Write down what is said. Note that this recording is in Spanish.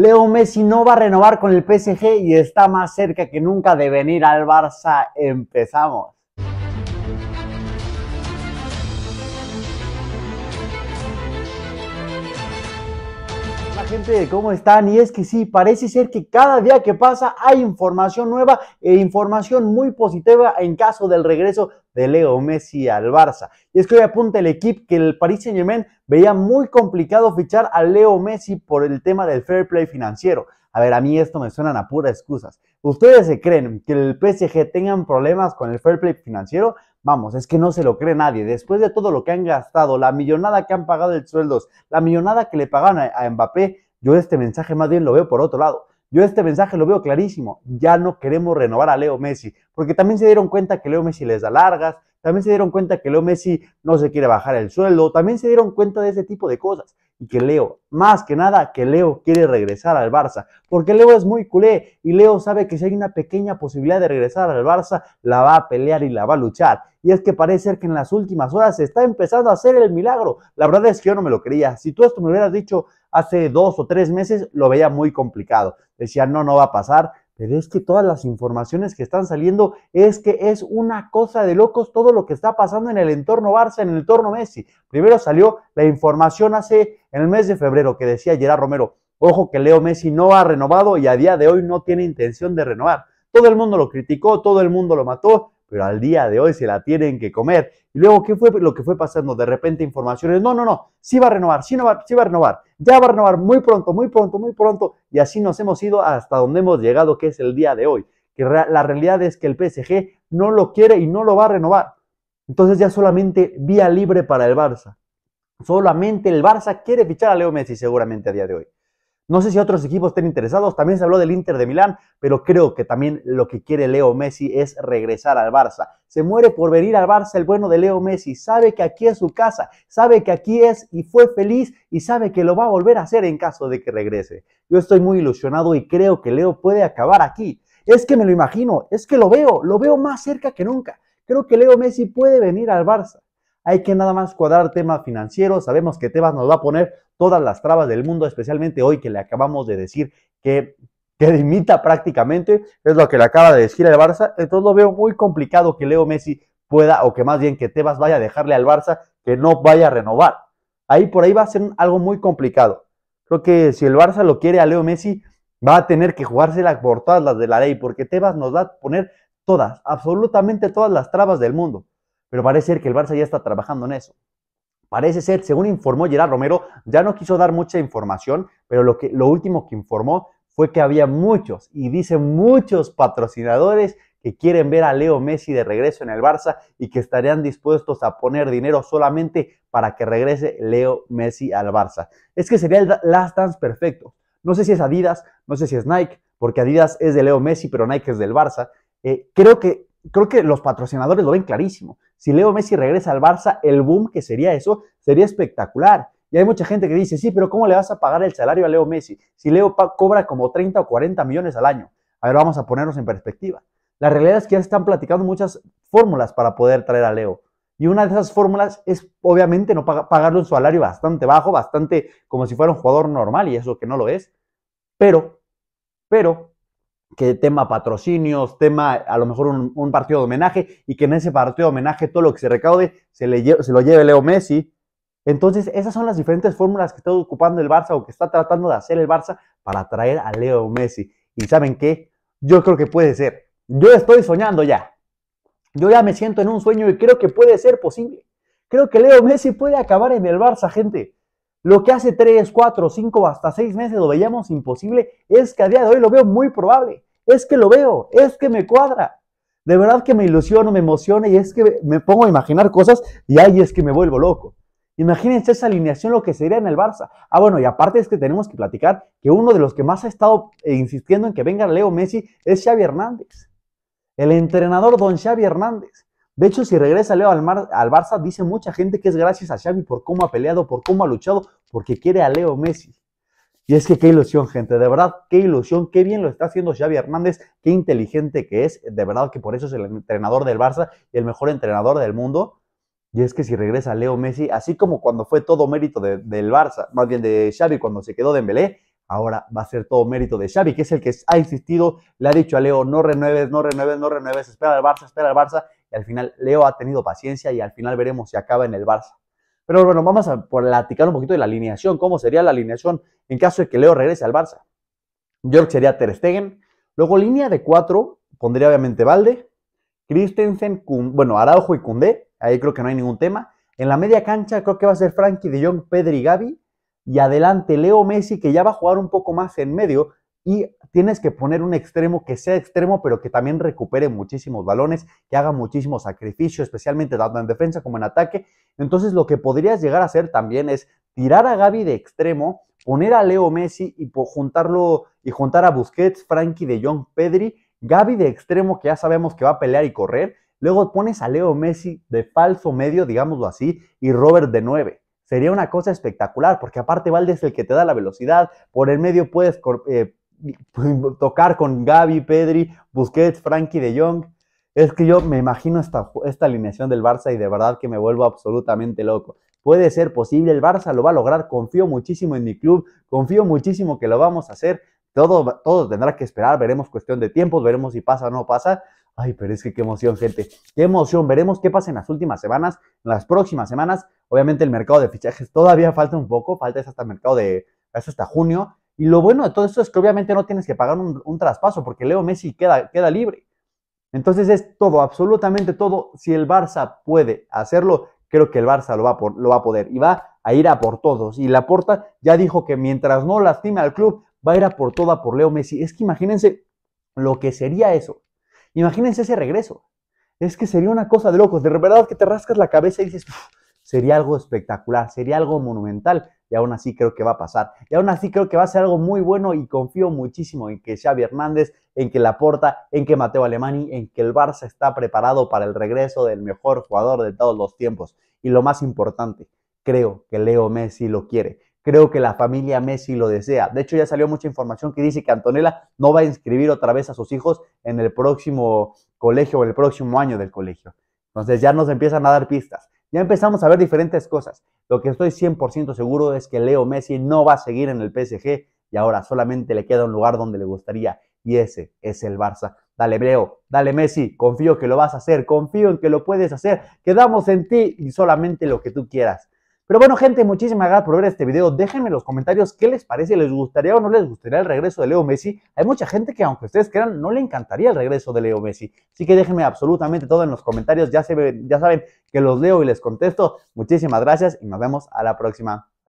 Leo Messi no va a renovar con el PSG y está más cerca que nunca de venir al Barça. Empezamos. gente? ¿Cómo están? Y es que sí, parece ser que cada día que pasa hay información nueva e información muy positiva en caso del regreso de Leo Messi al Barça. Y es que hoy apunta el equipo que el Paris Saint-Germain veía muy complicado fichar a Leo Messi por el tema del fair play financiero. A ver, a mí esto me suena a puras excusas. ¿Ustedes se creen que el PSG tengan problemas con el fair play financiero? Vamos, es que no se lo cree nadie. Después de todo lo que han gastado, la millonada que han pagado el sueldos, la millonada que le pagaron a, a Mbappé, yo este mensaje más bien lo veo por otro lado. Yo este mensaje lo veo clarísimo. Ya no queremos renovar a Leo Messi, porque también se dieron cuenta que Leo Messi les da largas, también se dieron cuenta que Leo Messi no se quiere bajar el sueldo, también se dieron cuenta de ese tipo de cosas. Y que Leo, más que nada, que Leo quiere regresar al Barça, porque Leo es muy culé y Leo sabe que si hay una pequeña posibilidad de regresar al Barça, la va a pelear y la va a luchar. Y es que parece ser que en las últimas horas se está empezando a hacer el milagro. La verdad es que yo no me lo creía. Si tú esto me hubieras dicho hace dos o tres meses, lo veía muy complicado. Decía, no, no va a pasar pero es que todas las informaciones que están saliendo es que es una cosa de locos todo lo que está pasando en el entorno Barça, en el entorno Messi. Primero salió la información hace en el mes de febrero que decía Gerard Romero, ojo que Leo Messi no ha renovado y a día de hoy no tiene intención de renovar. Todo el mundo lo criticó, todo el mundo lo mató, pero al día de hoy se la tienen que comer. Y luego, ¿qué fue lo que fue pasando? De repente informaciones, no, no, no, sí va a renovar, sí, no va, sí va a renovar ya va a renovar muy pronto, muy pronto, muy pronto. Y así nos hemos ido hasta donde hemos llegado, que es el día de hoy. Que la realidad es que el PSG no lo quiere y no lo va a renovar. Entonces ya solamente vía libre para el Barça. Solamente el Barça quiere fichar a Leo Messi seguramente a día de hoy. No sé si otros equipos estén interesados, también se habló del Inter de Milán, pero creo que también lo que quiere Leo Messi es regresar al Barça. Se muere por venir al Barça el bueno de Leo Messi, sabe que aquí es su casa, sabe que aquí es y fue feliz y sabe que lo va a volver a hacer en caso de que regrese. Yo estoy muy ilusionado y creo que Leo puede acabar aquí. Es que me lo imagino, es que lo veo, lo veo más cerca que nunca. Creo que Leo Messi puede venir al Barça. Hay que nada más cuadrar temas financieros. Sabemos que Tebas nos va a poner todas las trabas del mundo, especialmente hoy que le acabamos de decir que, que dimita prácticamente. Es lo que le acaba de decir el Barça. Entonces lo veo muy complicado que Leo Messi pueda, o que más bien que Tebas vaya a dejarle al Barça que no vaya a renovar. Ahí por ahí va a ser algo muy complicado. Creo que si el Barça lo quiere a Leo Messi, va a tener que jugársela por todas las de la ley, porque Tebas nos va a poner todas, absolutamente todas las trabas del mundo pero parece ser que el Barça ya está trabajando en eso. Parece ser, según informó Gerard Romero, ya no quiso dar mucha información, pero lo, que, lo último que informó fue que había muchos, y dicen muchos patrocinadores que quieren ver a Leo Messi de regreso en el Barça y que estarían dispuestos a poner dinero solamente para que regrese Leo Messi al Barça. Es que sería el last dance perfecto. No sé si es Adidas, no sé si es Nike, porque Adidas es de Leo Messi, pero Nike es del Barça. Eh, creo que creo que los patrocinadores lo ven clarísimo. Si Leo Messi regresa al Barça, el boom que sería eso sería espectacular. Y hay mucha gente que dice, sí, pero ¿cómo le vas a pagar el salario a Leo Messi si Leo cobra como 30 o 40 millones al año? A ver, vamos a ponernos en perspectiva. La realidad es que ya se están platicando muchas fórmulas para poder traer a Leo. Y una de esas fórmulas es, obviamente, no pagarle un salario bastante bajo, bastante como si fuera un jugador normal, y eso que no lo es. Pero, pero, que tema patrocinios, tema a lo mejor un, partido de homenaje y que en ese partido de homenaje todo lo que se recaude se, lo lleve Leo Messi. Entonces, esas son las diferentes fórmulas que está ocupando el Barça o que está tratando de hacer el Barça para atraer a Leo Messi. Y saben qué, yo creo que puede ser. Yo estoy soñando ya. Yo ya me siento en un sueño y creo que puede ser posible. Creo que Leo Messi puede acabar en el Barça, gente. Lo que hace 3, 4, 5, hasta 6 meses lo veíamos imposible, es que a día de hoy lo veo muy probable es que lo veo, es que me cuadra. De verdad que me ilusiono, me emociona y es que me pongo a imaginar cosas y ahí es que me vuelvo loco. Imagínense esa alineación, lo que sería en el Barça. Ah, bueno, y aparte es que tenemos que platicar que uno de los que más ha estado eh, insistiendo en que venga Leo Messi es Xavi Hernández. El entrenador don Xavi Hernández. De hecho, si regresa Leo al, al Barça, dice mucha gente que es gracias a Xavi por cómo ha peleado, por cómo ha luchado, porque quiere a Leo Messi. Y es que qué ilusión, gente, de verdad, qué ilusión, qué bien lo está haciendo Xavi Hernández, qué inteligente que es, de verdad que por eso es el entrenador del Barça y el mejor entrenador del mundo. Y es que si regresa Leo Messi, así como cuando fue todo mérito del Barça, más bien de Xavi cuando se quedó de Dembélé, ahora va a ser todo mérito de Xavi, que es el que ha insistido, le ha dicho a Leo, no renueves, no renueves, no renueves, espera al Barça, espera al Barça, y al final Leo ha tenido paciencia y al final veremos si acaba en el Barça. Pero bueno, vamos a platicar un poquito de la alineación. ¿Cómo sería la alineación en caso de que Leo regrese al Barça? Yo sería Ter Stegen. Luego, línea de cuatro, pondría obviamente Valde, Christensen, bueno, Araujo y Cundé. Ahí creo que no hay ningún tema. En la media cancha creo que va a ser Frankie de Jong, Pedri y Gaby. Y adelante Leo Messi, que ya va a jugar un poco más en medio, y tienes que poner un extremo que sea extremo, pero que también recupere muchísimos balones, que haga muchísimo sacrificio, especialmente tanto en defensa como en ataque. Entonces lo que podrías llegar a hacer también es tirar a Gaby de extremo, poner a Leo Messi y juntarlo y juntar a Busquets, Frankie de John Pedri, Gaby de extremo que ya sabemos que va a pelear y correr. Luego pones a Leo Messi de falso medio, digámoslo así, y Robert de nueve sería una cosa espectacular, porque aparte Valdés es el que te da la velocidad, por el medio puedes eh, tocar con Gaby, Pedri, Busquets, Frankie de Jong. Es que yo me imagino esta, esta alineación del Barça y de verdad que me vuelvo absolutamente loco. Puede ser posible, el Barça lo va a lograr, confío muchísimo en mi club, confío muchísimo que lo vamos a hacer. Todo, todo tendrá que esperar, veremos cuestión de tiempos, veremos si pasa o no pasa. Ay, pero es que qué emoción, gente. Qué emoción. Veremos qué pasa en las últimas semanas, en las próximas semanas. Obviamente el mercado de fichajes todavía falta un poco, falta hasta el mercado de, hasta junio, y lo bueno de todo esto es que obviamente no tienes que pagar un, traspaso porque Leo Messi queda, queda libre. Entonces es todo, absolutamente todo. Si el Barça puede hacerlo, creo que el Barça lo va, a, por, lo va a poder y va a ir a por todos. Y Laporta ya dijo que mientras no lastime al club, va a ir a por toda por Leo Messi. Es que imagínense lo que sería eso. Imagínense ese regreso. Es que sería una cosa de locos. De verdad que te rascas la cabeza y dices, sería algo espectacular, sería algo monumental y aún así creo que va a pasar. Y aún así creo que va a ser algo muy bueno y confío muchísimo en que Xavi Hernández, en que Laporta, en que Mateo Alemani, en que el Barça está preparado para el regreso del mejor jugador de todos los tiempos. Y lo más importante, creo que Leo Messi lo quiere. Creo que la familia Messi lo desea. De hecho, ya salió mucha información que dice que Antonella no va a inscribir otra vez a sus hijos en el próximo colegio o el próximo año del colegio. Entonces ya nos empiezan a dar pistas. Ya empezamos a ver diferentes cosas. Lo que estoy 100% seguro es que Leo Messi no va a seguir en el PSG y ahora solamente le queda un lugar donde le gustaría y ese es el Barça. Dale Leo, dale Messi, confío que lo vas a hacer, confío en que lo puedes hacer, quedamos en ti y solamente lo que tú quieras. Pero bueno, gente, muchísimas gracias por ver este video. Déjenme en los comentarios qué les parece, les gustaría o no les gustaría el regreso de Leo Messi. Hay mucha gente que, aunque ustedes crean, no le encantaría el regreso de Leo Messi. Así que déjenme absolutamente todo en los comentarios. Ya, se, ya saben que los leo y les contesto. Muchísimas gracias y nos vemos a la próxima.